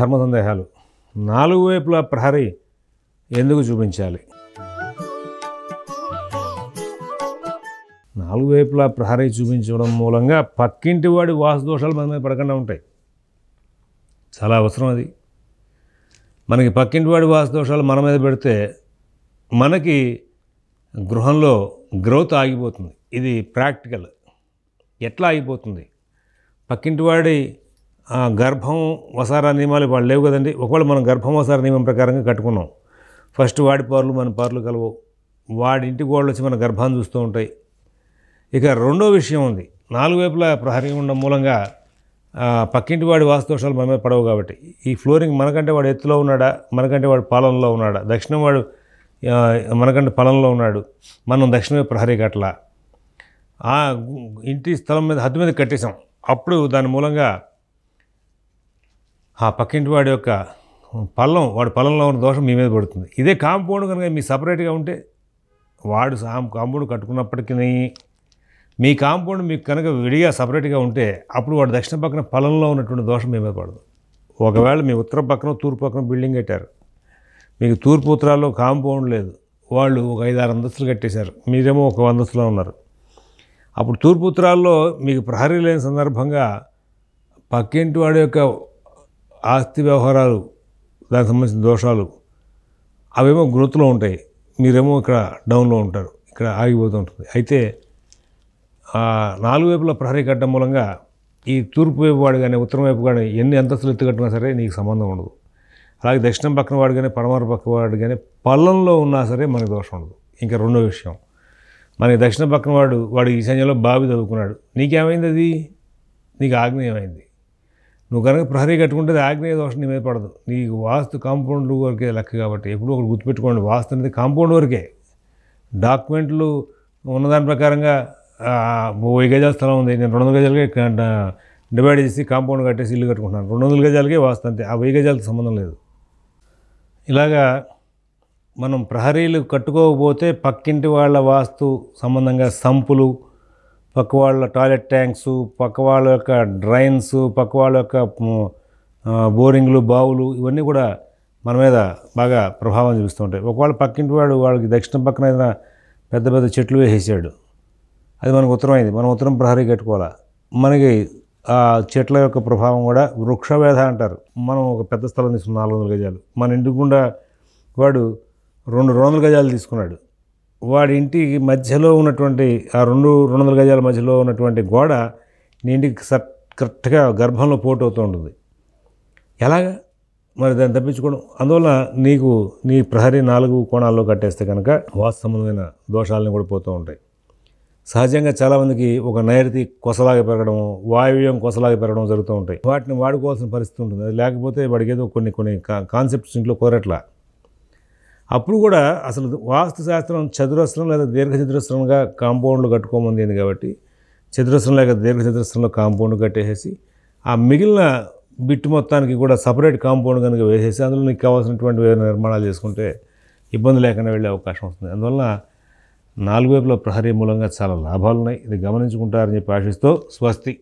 ధర్మ సందేహాలు నాలుగు వైపుల ప్రహరీ ఎందుకు చూపించాలి నాలుగు వైపులా ప్రహరీ చూపించడం మూలంగా పక్కింటి వాడి వాసుదోషాలు మన మీద పడకుండా ఉంటాయి చాలా అవసరం అది మనకి పక్కింటి వాడి వాసుదోషాలు మన మీద పెడితే మనకి గృహంలో గ్రోత్ ఆగిపోతుంది ఇది ప్రాక్టికల్ ఎట్లా ఆగిపోతుంది పక్కింటి వాడి ఆ గర్భం వసారా నియమాలు వాళ్ళు లేవు కదండి ఒకవేళ మనం గర్భం వసార నియమం ప్రకారంగా కట్టుకున్నాం ఫస్ట్ వాడి పార్లు మన పార్లు కలవు వాడి ఇంటి గోడలు వచ్చి మన గర్భాన్ని చూస్తూ ఉంటాయి ఇక రెండో విషయం ఉంది నాలుగు వైపులా ప్రహరీ ఉండడం మూలంగా పక్కింటి వాడి వాస్తోషాలు మన మీద పడవు కాబట్టి ఈ ఫ్లోరింగ్ మనకంటే వాడు ఎత్తులో ఉన్నాడా మనకంటే వాడు పాలనలో ఉన్నాడా దక్షిణం వాడు మనకంటే పాలనలో ఉన్నాడు మనం దక్షిణమే ప్రహరీ కట్ల ఆ ఇంటి స్థలం మీద హద్దు మీద కట్టేశాం అప్పుడు దాని మూలంగా ఆ పక్కింటి వాడి యొక్క పళ్ళం వాడి పళ్ళంలో ఉన్న దోషం మీ మీద పడుతుంది ఇదే కాంపౌండ్ కనుక మీ సపరేట్గా ఉంటే వాడు కాంపౌండ్ కట్టుకున్నప్పటికీ మీ కాంపౌండ్ మీకు కనుక విడిగా సపరేట్గా ఉంటే అప్పుడు వాడు దక్షిణ పక్కన పొలంలో ఉన్నటువంటి దోషం మీ మీద పడదు ఒకవేళ మీ ఉత్తర పక్కన తూర్పు పక్కన బిల్డింగ్ కట్టారు మీకు తూర్పు ఉత్తరాల్లో కాంపౌండ్ లేదు వాళ్ళు ఒక ఐదారు అంతస్తులు కట్టేశారు మీరేమో ఒక అంతస్తులో ఉన్నారు అప్పుడు తూర్పు ఉత్తరాల్లో మీకు ప్రహరీ లేని సందర్భంగా పక్కింటి వాడి యొక్క ఆస్తి వ్యవహారాలు దానికి సంబంధించిన దోషాలు అవేమో గ్రోత్లో ఉంటాయి మీరేమో ఇక్కడ డౌన్లో ఉంటారు ఇక్కడ ఆగిపోతూ ఉంటుంది అయితే నాలుగు వైపుల ప్రహరీ కట్టడం మూలంగా ఈ తూర్పు వైపు వాడు కానీ ఉత్తరం వైపు కానీ ఎన్ని అంతస్తులు ఎత్తు కట్టినా సరే నీకు సంబంధం ఉండదు అలాగే దక్షిణం పక్కన వాడు కానీ పడమర పక్క వాడు కానీ పల్లంలో ఉన్నా సరే మనకు దోషం ఉండదు ఇంకా రెండో విషయం మనకి దక్షిణ పక్కన వాడు వాడు ఈశాన్యంలో బావి చదువుకున్నాడు నీకేమైంది అది నీకు ఆగ్నేయమైంది నువ్వు కనుక ప్రహరీ కట్టుకుంటే ఆగ్నేయ దోషం నీ మీద పడదు నీకు వాస్తు కాంపౌండ్ వరకే లెక్క కాబట్టి ఎప్పుడు ఒకటి గుర్తుపెట్టుకోండి వాస్తు అనేది కాంపౌండ్ వరకే డాక్యుమెంట్లు ఉన్నదాని ప్రకారంగా వెయ్యి గజాల స్థలం ఉంది నేను రెండు వందల గజాలకే డివైడ్ చేసి కాంపౌండ్ కట్టేసి ఇల్లు కట్టుకుంటాను రెండు వందల గజాలకే వాస్తు అంతే ఆ వెయ్యి గజాలకు సంబంధం లేదు ఇలాగా మనం ప్రహరీలు కట్టుకోకపోతే పక్కింటి వాళ్ళ వాస్తు సంబంధంగా సంపులు పక్క వాళ్ళ టాయిలెట్ ట్యాంక్స్ పక్క వాళ్ళ యొక్క డ్రైన్స్ పక్క వాళ్ళ యొక్క బోరింగ్లు బావులు ఇవన్నీ కూడా మన మీద బాగా ప్రభావం చూపిస్తూ ఉంటాయి ఒకవేళ పక్కింటి వాడు వాళ్ళకి దక్షిణం పక్కన ఏదైనా పెద్ద పెద్ద చెట్లు వేసేసాడు అది మనకు ఉత్తరం అయింది మనం ఉత్తరం ప్రహరీ కట్టుకోవాలా మనకి ఆ చెట్ల యొక్క ప్రభావం కూడా వృక్షవేధ అంటారు మనం ఒక పెద్ద స్థలం తీసుకున్న నాలుగు వందల గజాలు మన ఇంటి గుండా వాడు రెండు వందల గజాలు తీసుకున్నాడు వాడి ఇంటి మధ్యలో ఉన్నటువంటి ఆ రెండు రెండు వందల గజాల మధ్యలో ఉన్నటువంటి గోడ నీ ఇంటికి సర్ కరెక్ట్గా గర్భంలో పోటు అవుతూ ఉంటుంది ఎలాగా మరి దాన్ని తప్పించుకోవడం అందువల్ల నీకు నీ ప్రహరీ నాలుగు కోణాల్లో కట్టేస్తే కనుక వాస్తవమైన దోషాలను కూడా పోతూ ఉంటాయి సహజంగా చాలామందికి ఒక నైరుతి కొసలాగా పెరగడం వాయువ్యం కొసలాగా పెరగడం జరుగుతూ ఉంటాయి వాటిని వాడుకోవాల్సిన పరిస్థితి ఉంటుంది అది లేకపోతే వాడికి ఏదో కొన్ని కొన్ని కాన్సెప్ట్స్ ఇంట్లో కోరట్లా అప్పుడు కూడా అసలు వాస్తుశాస్త్రం చతురస్రం లేదా దీర్ఘచతురస్రంగా కాంపౌండ్లు కట్టుకోమంది కాబట్టి చతురస్రం లేక దీర్ఘచతురస్రంలో కాంపౌండ్ కట్టేసేసి ఆ మిగిలిన బిట్ మొత్తానికి కూడా సపరేట్ కాంపౌండ్ కనుక వేసేసి అందులో నీకు కావాల్సినటువంటి వేరే నిర్మాణాలు చేసుకుంటే ఇబ్బంది లేకుండా వెళ్ళే అవకాశం వస్తుంది అందువల్ల నాలుగు వైపుల ప్రహరీ మూలంగా చాలా లాభాలున్నాయి ఇది గమనించుకుంటారని చెప్పి ఆశిస్తూ స్వస్తి